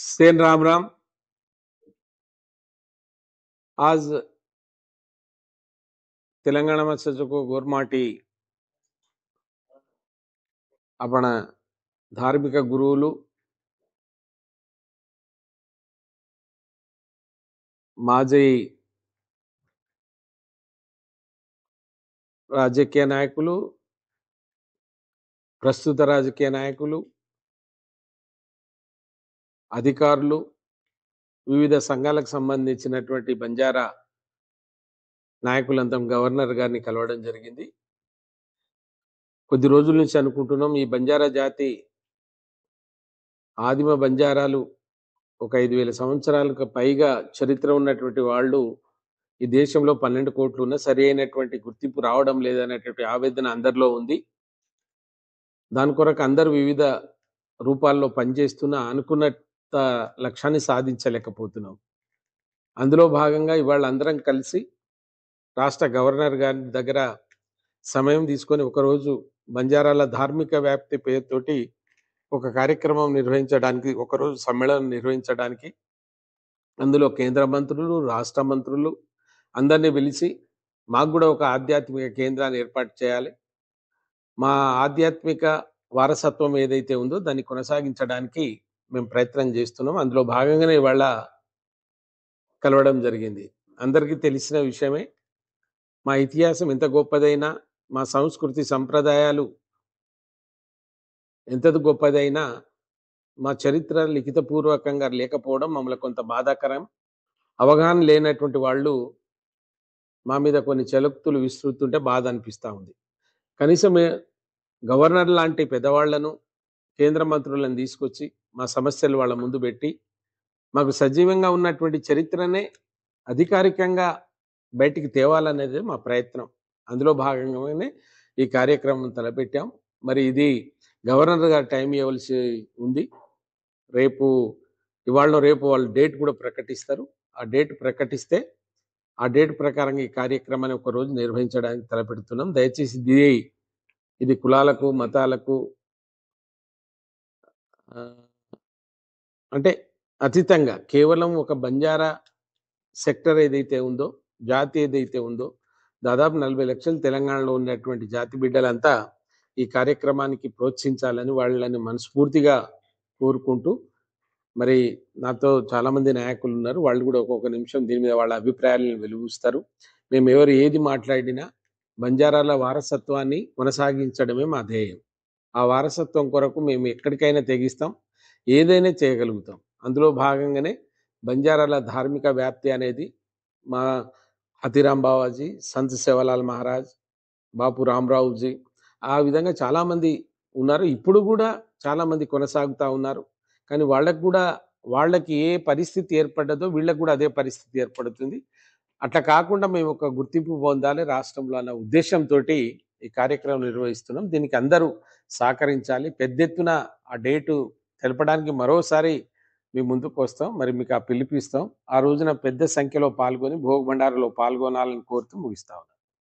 సేన్ రామ్ రామ్ ఆజ్ తెలంగాణ सचको గోర్మాటి మన ధార్మిక గురువులు మాజీ రాజకీయ నాయకులు ప్రస్తుత రాజకీయ నాయకులు అధికారులు వివిధ సంఘాలకు సంబంధించినటువంటి బంజారా నాయకులంతా గవర్నర్ గారిని కలవడం జరిగింది కొద్ది రోజుల నుంచి అనుకుంటున్నాం ఈ బంజారా జాతి ఆదిమ బంజారాలు ఒక ఐదు వేల సంవత్సరాలకు పైగా చరిత్ర ఉన్నటువంటి వాళ్ళు ఈ దేశంలో పన్నెండు కోట్లు ఉన్న సరి అయినటువంటి గుర్తింపు రావడం లేదనేటువంటి ఆవేదన అందరిలో ఉంది దాని కొరకు అందరు వివిధ రూపాల్లో పనిచేస్తున్న అనుకున్న లక్ష్యాన్ని సాధించలేకపోతున్నాం అందులో భాగంగా ఇవాళ అందరం కలిసి రాష్ట్ర గవర్నర్ గారి దగ్గర సమయం తీసుకొని ఒకరోజు బంజారాల ధార్మిక వ్యాప్తి పేరుతోటి ఒక కార్యక్రమం నిర్వహించడానికి ఒకరోజు సమ్మేళనం నిర్వహించడానికి అందులో కేంద్ర మంత్రులు రాష్ట్ర మంత్రులు అందరినీ పిలిచి మాకు కూడా ఒక ఆధ్యాత్మిక కేంద్రాన్ని ఏర్పాటు చేయాలి మా ఆధ్యాత్మిక వారసత్వం ఏదైతే ఉందో దాన్ని కొనసాగించడానికి మేము ప్రయత్నం చేస్తున్నాం అందులో భాగంగానే ఇవాళ కలవడం జరిగింది అందరికీ తెలిసిన విషయమే మా ఇతిహాసం ఎంత గొప్పదైనా మా సంస్కృతి సంప్రదాయాలు ఎంత గొప్పదైనా మా చరిత్ర లిఖితపూర్వకంగా లేకపోవడం మమ్మల్ని కొంత బాధాకరం అవగాహన లేనటువంటి వాళ్ళు మా మీద కొన్ని చలుక్తులు విస్తృతుంటే బాధ అనిపిస్తూ ఉంది కనీసం గవర్నర్ లాంటి పెద్దవాళ్లను కేంద్ర మంత్రులను తీసుకొచ్చి మా సమస్యలు వాళ్ళ ముందు పెట్టి మాకు సజీవంగా ఉన్నటువంటి చరిత్రనే అధికారికంగా బయటికి తేవాలనేది మా ప్రయత్నం అందులో భాగంగానే ఈ కార్యక్రమం తలపెట్టాం మరి ఇది గవర్నర్ గారు టైం ఇవ్వవలసి ఉంది రేపు ఇవాళ రేపు వాళ్ళు డేట్ కూడా ప్రకటిస్తారు ఆ డేట్ ప్రకటిస్తే ఆ డేట్ ప్రకారం ఈ కార్యక్రమాన్ని ఒకరోజు నిర్వహించడానికి తలపెడుతున్నాం దయచేసి ఇది ఇది కులాలకు మతాలకు అంటే అతీతంగా కేవలం ఒక బంజారా సెక్టర్ ఏదైతే ఉందో జాతి ఏదైతే ఉందో దాదాపు నలభై లక్షలు తెలంగాణలో ఉన్నటువంటి జాతి బిడ్డలంతా ఈ కార్యక్రమానికి ప్రోత్సహించాలని వాళ్ళని మనస్ఫూర్తిగా కోరుకుంటూ మరి నాతో చాలామంది నాయకులు ఉన్నారు వాళ్ళు కూడా ఒక్కొక్క నిమిషం దీని మీద వాళ్ళ అభిప్రాయాలను వెలుగుస్తారు మేము ఎవరు ఏది మాట్లాడినా బంజారాల వారసత్వాన్ని కొనసాగించడమే మా ధ్యేయం ఆ వారసత్వం కొరకు మేము ఎక్కడికైనా తెగిస్తాం ఏదైనా చేయగలుగుతాం అందులో భాగంగానే బంజారాల ధార్మిక వ్యాప్తి అనేది మా అతిరాం బావాజీ సంత్ సేవలాల్ మహారాజ్ బాపు రామరావుజీ ఆ విధంగా చాలామంది ఉన్నారు ఇప్పుడు కూడా చాలామంది కొనసాగుతూ ఉన్నారు కానీ వాళ్ళకు కూడా వాళ్ళకి ఏ పరిస్థితి ఏర్పడ్డదో వీళ్ళకు కూడా అదే పరిస్థితి ఏర్పడుతుంది అట్లా కాకుండా మేము ఒక గుర్తింపు పొందాలి రాష్ట్రంలో అన్న ఉద్దేశంతో ఈ కార్యక్రమం నిర్వహిస్తున్నాం దీనికి అందరూ సహకరించాలి పెద్ద ఎత్తున ఆ డేటు తెలపడానికి మరోసారి మీ ముందుకు వస్తాం మరి మీకు ఆ పిలిపిస్తాం ఆ రోజున పెద్ద సంఖ్యలో పాల్గొని భోగ భండారులో పాల్గొనాలని కోరుతూ ముగిస్తా